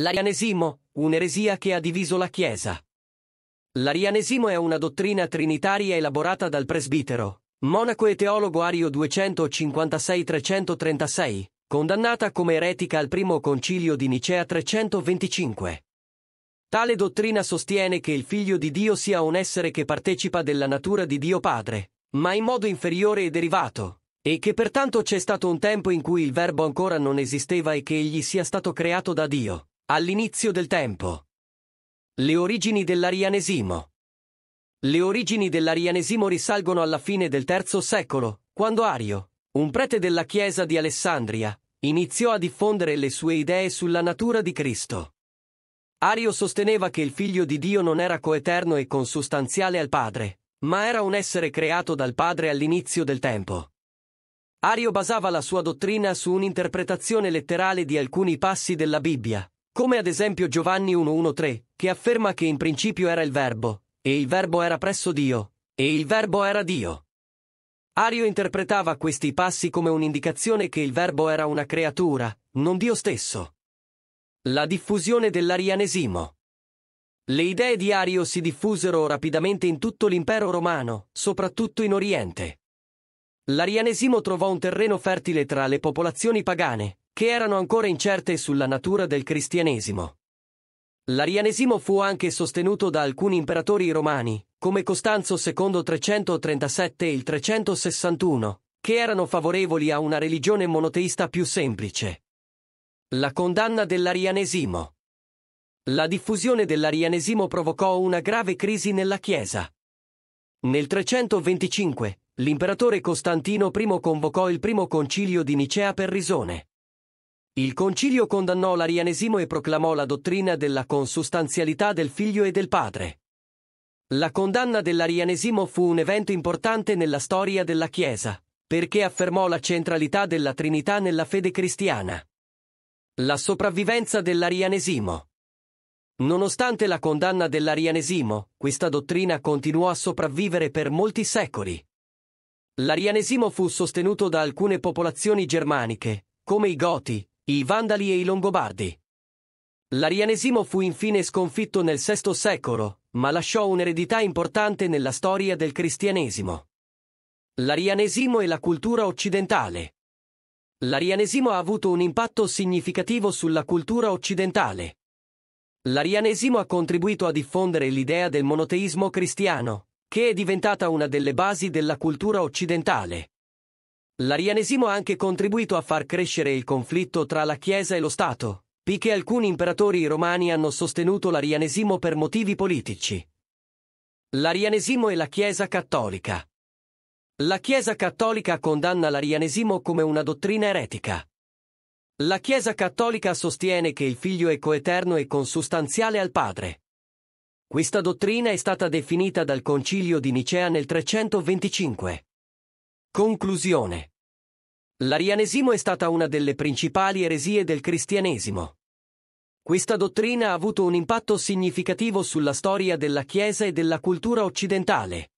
L'arianesimo, un'eresia che ha diviso la Chiesa. L'arianesimo è una dottrina trinitaria elaborata dal presbitero, monaco e teologo Ario 256-336, condannata come eretica al primo concilio di Nicea 325. Tale dottrina sostiene che il Figlio di Dio sia un essere che partecipa della natura di Dio Padre, ma in modo inferiore e derivato, e che pertanto c'è stato un tempo in cui il Verbo ancora non esisteva e che egli sia stato creato da Dio. All'inizio del tempo. Le origini dell'arianesimo. Le origini dell'arianesimo risalgono alla fine del III secolo, quando Ario, un prete della chiesa di Alessandria, iniziò a diffondere le sue idee sulla natura di Cristo. Ario sosteneva che il figlio di Dio non era coeterno e consustanziale al Padre, ma era un essere creato dal Padre all'inizio del tempo. Ario basava la sua dottrina su un'interpretazione letterale di alcuni passi della Bibbia, come ad esempio Giovanni 1.1.3, che afferma che in principio era il Verbo, e il Verbo era presso Dio, e il Verbo era Dio. Ario interpretava questi passi come un'indicazione che il Verbo era una creatura, non Dio stesso. La diffusione dell'arianesimo. Le idee di Ario si diffusero rapidamente in tutto l'impero romano, soprattutto in Oriente. L'arianesimo trovò un terreno fertile tra le popolazioni pagane, che erano ancora incerte sulla natura del cristianesimo. L'arianesimo fu anche sostenuto da alcuni imperatori romani, come Costanzo II 337 e il 361, che erano favorevoli a una religione monoteista più semplice. La condanna dell'arianesimo. La diffusione dell'arianesimo provocò una grave crisi nella Chiesa. Nel 325, l'imperatore Costantino I convocò il primo concilio di Nicea per Risone. Il concilio condannò l'arianesimo e proclamò la dottrina della consustanzialità del figlio e del padre. La condanna dell'arianesimo fu un evento importante nella storia della Chiesa, perché affermò la centralità della Trinità nella fede cristiana. La sopravvivenza dell'arianesimo. Nonostante la condanna dell'arianesimo, questa dottrina continuò a sopravvivere per molti secoli. L'arianesimo fu sostenuto da alcune popolazioni germaniche, come i Goti, i Vandali e i Longobardi. L'arianesimo fu infine sconfitto nel VI secolo, ma lasciò un'eredità importante nella storia del cristianesimo. L'arianesimo e la cultura occidentale. L'arianesimo ha avuto un impatto significativo sulla cultura occidentale. L'arianesimo ha contribuito a diffondere l'idea del monoteismo cristiano, che è diventata una delle basi della cultura occidentale. L'arianesimo ha anche contribuito a far crescere il conflitto tra la Chiesa e lo Stato, poiché alcuni imperatori romani hanno sostenuto l'arianesimo per motivi politici. L'arianesimo e la Chiesa cattolica. La Chiesa cattolica condanna l'arianesimo come una dottrina eretica. La Chiesa cattolica sostiene che il Figlio è coeterno e consustanziale al Padre. Questa dottrina è stata definita dal Concilio di Nicea nel 325. Conclusione. L'arianesimo è stata una delle principali eresie del cristianesimo. Questa dottrina ha avuto un impatto significativo sulla storia della Chiesa e della cultura occidentale.